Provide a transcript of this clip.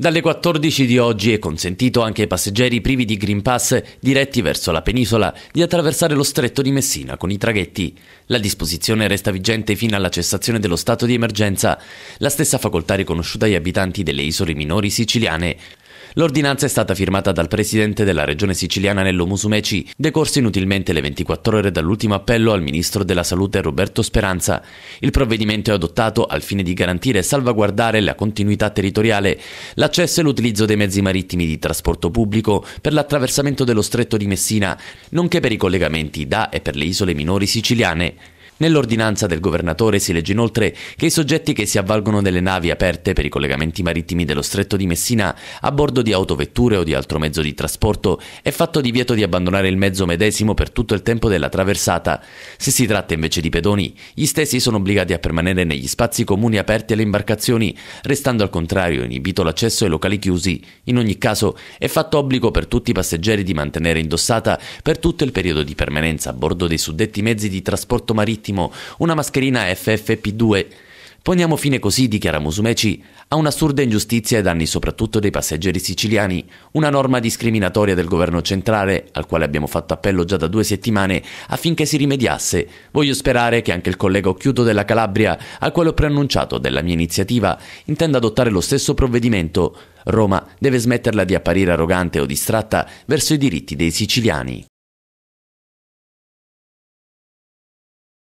Dalle 14 di oggi è consentito anche ai passeggeri privi di Green Pass diretti verso la penisola di attraversare lo stretto di Messina con i traghetti. La disposizione resta vigente fino alla cessazione dello stato di emergenza, la stessa facoltà riconosciuta agli abitanti delle isole minori siciliane, L'ordinanza è stata firmata dal presidente della regione siciliana Nello Musumeci, decorse inutilmente le 24 ore dall'ultimo appello al ministro della salute Roberto Speranza. Il provvedimento è adottato al fine di garantire e salvaguardare la continuità territoriale, l'accesso e l'utilizzo dei mezzi marittimi di trasporto pubblico per l'attraversamento dello stretto di Messina, nonché per i collegamenti da e per le isole minori siciliane. Nell'ordinanza del governatore si legge inoltre che i soggetti che si avvalgono delle navi aperte per i collegamenti marittimi dello Stretto di Messina a bordo di autovetture o di altro mezzo di trasporto è fatto divieto di abbandonare il mezzo medesimo per tutto il tempo della traversata. Se si tratta invece di pedoni, gli stessi sono obbligati a permanere negli spazi comuni aperti alle imbarcazioni, restando al contrario inibito l'accesso ai locali chiusi. In ogni caso è fatto obbligo per tutti i passeggeri di mantenere indossata per tutto il periodo di permanenza a bordo dei suddetti mezzi di trasporto marittimo attimo una mascherina FFP2. Poniamo fine così, dichiara Musumeci, a un'assurda ingiustizia ai danni soprattutto dei passeggeri siciliani, una norma discriminatoria del governo centrale, al quale abbiamo fatto appello già da due settimane, affinché si rimediasse. Voglio sperare che anche il collega Occhiuto della Calabria, al quale ho preannunciato della mia iniziativa, intenda adottare lo stesso provvedimento. Roma deve smetterla di apparire arrogante o distratta verso i diritti dei siciliani.